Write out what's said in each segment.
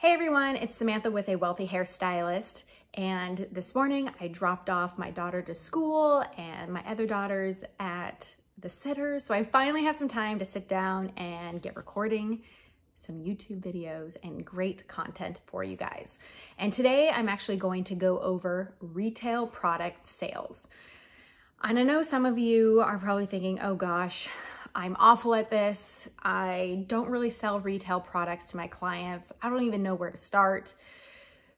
Hey everyone, it's Samantha with a Wealthy Hairstylist. And this morning I dropped off my daughter to school and my other daughters at the sitter. So I finally have some time to sit down and get recording some YouTube videos and great content for you guys. And today I'm actually going to go over retail product sales. And I know some of you are probably thinking, oh gosh, I'm awful at this. I don't really sell retail products to my clients. I don't even know where to start.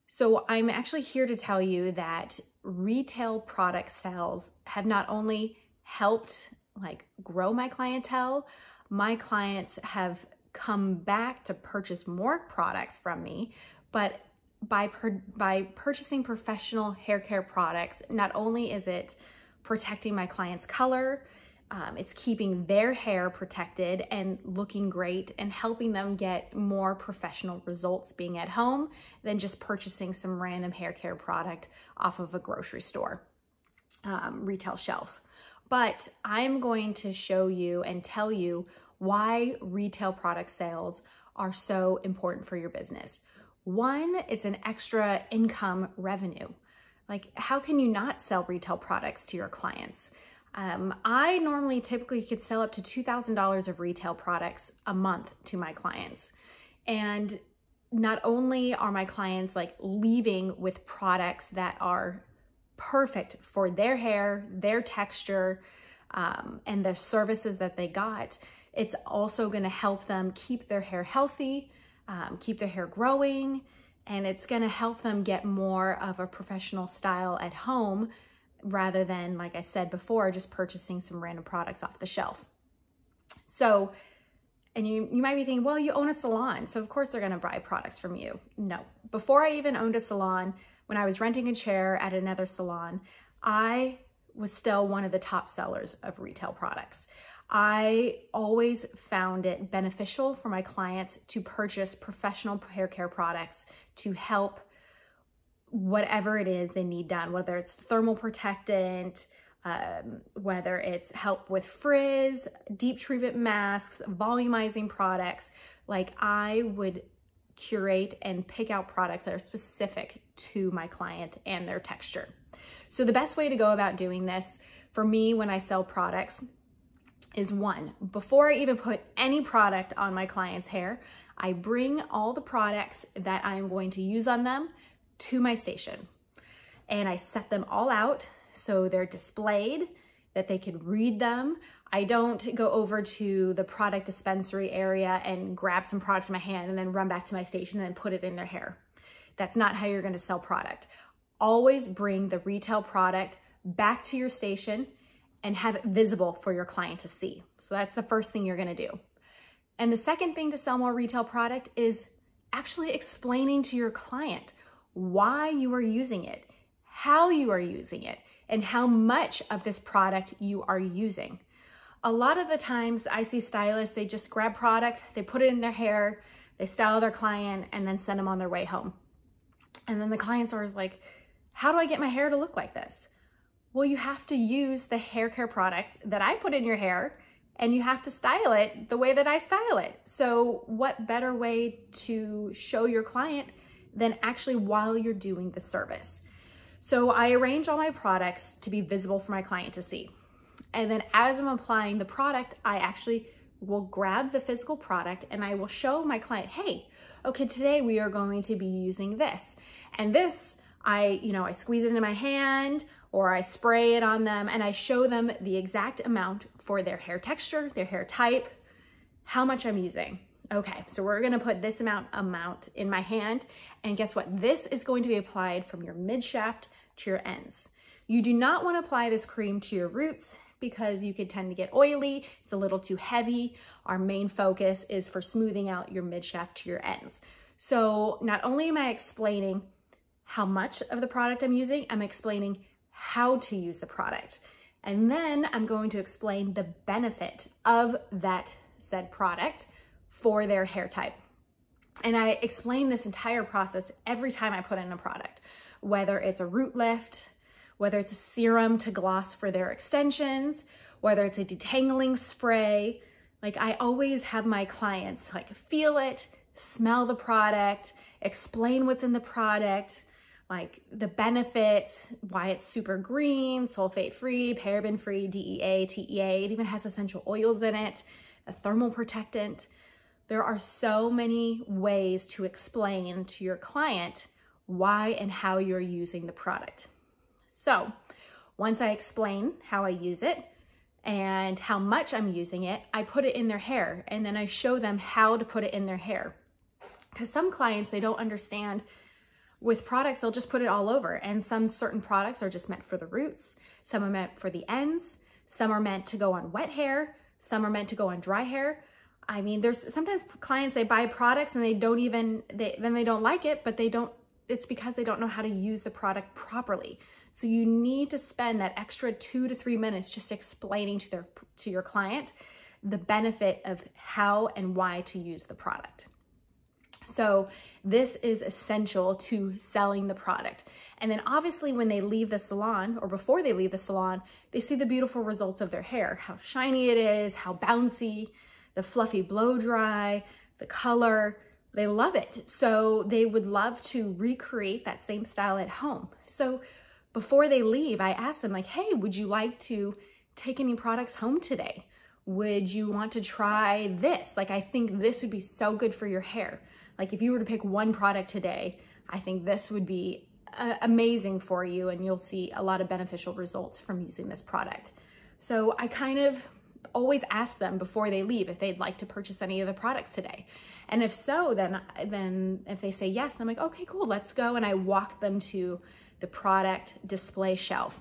So I'm actually here to tell you that retail product sales have not only helped like grow my clientele, my clients have come back to purchase more products from me, but by per, by purchasing professional hair care products, not only is it protecting my client's color, um, it's keeping their hair protected and looking great and helping them get more professional results being at home than just purchasing some random hair care product off of a grocery store um, retail shelf. But I'm going to show you and tell you why retail product sales are so important for your business. One, it's an extra income revenue. Like, how can you not sell retail products to your clients? Um, I normally typically could sell up to $2,000 of retail products a month to my clients. And not only are my clients like leaving with products that are perfect for their hair, their texture, um, and the services that they got, it's also gonna help them keep their hair healthy, um, keep their hair growing, and it's gonna help them get more of a professional style at home rather than, like I said before, just purchasing some random products off the shelf. So, and you, you might be thinking, well, you own a salon, so of course they're gonna buy products from you. No, before I even owned a salon, when I was renting a chair at another salon, I was still one of the top sellers of retail products. I always found it beneficial for my clients to purchase professional hair care products to help whatever it is they need done, whether it's thermal protectant, um, whether it's help with frizz, deep treatment masks, volumizing products. Like I would curate and pick out products that are specific to my client and their texture. So the best way to go about doing this for me when I sell products is one, before I even put any product on my client's hair, I bring all the products that I'm going to use on them to my station. And I set them all out so they're displayed, that they can read them. I don't go over to the product dispensary area and grab some product in my hand and then run back to my station and put it in their hair. That's not how you're gonna sell product. Always bring the retail product back to your station and have it visible for your client to see. So that's the first thing you're gonna do. And the second thing to sell more retail product is actually explaining to your client why you are using it, how you are using it, and how much of this product you are using. A lot of the times I see stylists, they just grab product, they put it in their hair, they style their client, and then send them on their way home. And then the client's always like, how do I get my hair to look like this? Well, you have to use the hair care products that I put in your hair and you have to style it the way that I style it. So what better way to show your client than actually while you're doing the service. So I arrange all my products to be visible for my client to see. And then as I'm applying the product, I actually will grab the physical product and I will show my client, hey, okay, today we are going to be using this. And this, I, you know, I squeeze it into my hand or I spray it on them and I show them the exact amount for their hair texture, their hair type, how much I'm using. Okay, so we're gonna put this amount amount in my hand. And guess what? This is going to be applied from your mid shaft to your ends. You do not wanna apply this cream to your roots because you could tend to get oily, it's a little too heavy. Our main focus is for smoothing out your mid shaft to your ends. So not only am I explaining how much of the product I'm using, I'm explaining how to use the product. And then I'm going to explain the benefit of that said product for their hair type. And I explain this entire process every time I put in a product, whether it's a root lift, whether it's a serum to gloss for their extensions, whether it's a detangling spray. Like I always have my clients like feel it, smell the product, explain what's in the product, like the benefits, why it's super green, sulfate free, paraben free, DEA, TEA. It even has essential oils in it, a thermal protectant. There are so many ways to explain to your client why and how you're using the product. So once I explain how I use it and how much I'm using it, I put it in their hair and then I show them how to put it in their hair. Because some clients, they don't understand with products, they'll just put it all over. And some certain products are just meant for the roots. Some are meant for the ends. Some are meant to go on wet hair. Some are meant to go on dry hair. I mean, there's sometimes clients, they buy products and they don't even, they, then they don't like it, but they don't, it's because they don't know how to use the product properly. So you need to spend that extra two to three minutes just explaining to their, to your client the benefit of how and why to use the product. So this is essential to selling the product. And then obviously when they leave the salon or before they leave the salon, they see the beautiful results of their hair, how shiny it is, how bouncy, the fluffy blow dry, the color, they love it. So they would love to recreate that same style at home. So before they leave, I ask them like, hey, would you like to take any products home today? Would you want to try this? Like, I think this would be so good for your hair. Like if you were to pick one product today, I think this would be uh, amazing for you and you'll see a lot of beneficial results from using this product. So I kind of always ask them before they leave if they'd like to purchase any of the products today. And if so, then then if they say yes, I'm like, okay, cool, let's go. And I walk them to the product display shelf.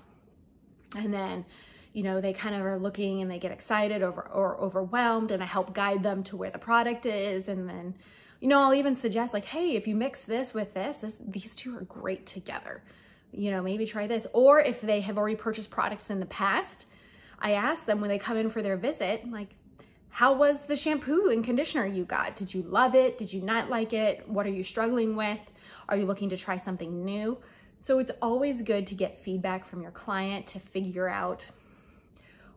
And then, you know, they kind of are looking and they get excited over or overwhelmed and I help guide them to where the product is. And then, you know, I'll even suggest like, hey, if you mix this with this, this these two are great together. You know, maybe try this. Or if they have already purchased products in the past, I ask them when they come in for their visit, like, how was the shampoo and conditioner you got? Did you love it? Did you not like it? What are you struggling with? Are you looking to try something new? So it's always good to get feedback from your client to figure out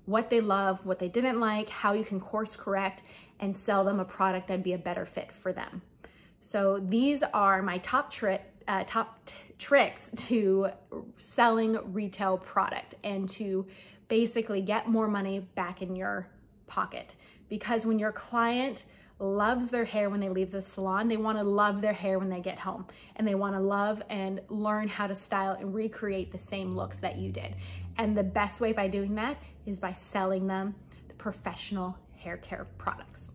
what they love, what they didn't like, how you can course correct and sell them a product that'd be a better fit for them. So these are my top trip, uh, top tricks to selling retail product and to basically get more money back in your pocket. Because when your client loves their hair when they leave the salon, they wanna love their hair when they get home. And they wanna love and learn how to style and recreate the same looks that you did. And the best way by doing that is by selling them the professional hair care products.